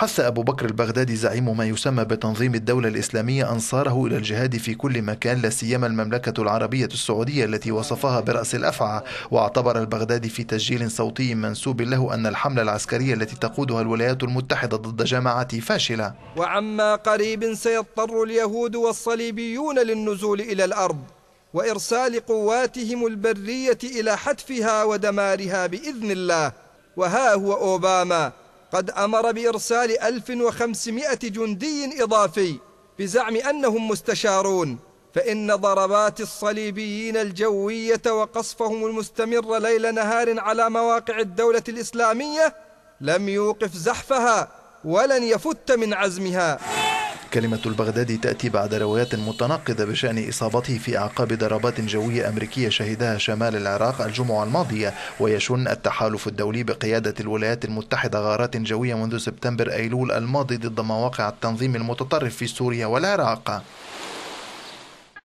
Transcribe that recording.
حث أبو بكر البغدادي زعيم ما يسمى بتنظيم الدولة الإسلامية أنصاره إلى الجهاد في كل مكان لا سيما المملكة العربية السعودية التي وصفها برأس الأفعى واعتبر البغدادي في تسجيل صوتي منسوب له أن الحملة العسكرية التي تقودها الولايات المتحدة ضد جماعته فاشلة وعما قريب سيضطر اليهود والصليبيون للنزول إلى الأرض وإرسال قواتهم البرية إلى حتفها ودمارها بإذن الله وها هو أوباما قد أمر بإرسال 1500 جندي إضافي بزعم أنهم مستشارون فإن ضربات الصليبيين الجوية وقصفهم المستمر ليل نهار على مواقع الدولة الإسلامية لم يوقف زحفها ولن يفت من عزمها كلمة البغدادي تأتي بعد روايات متناقضة بشأن إصابته في أعقاب ضربات جوية أمريكية شهدها شمال العراق الجمعة الماضية ويشن التحالف الدولي بقيادة الولايات المتحدة غارات جوية منذ سبتمبر أيلول الماضي ضد مواقع التنظيم المتطرف في سوريا والعراق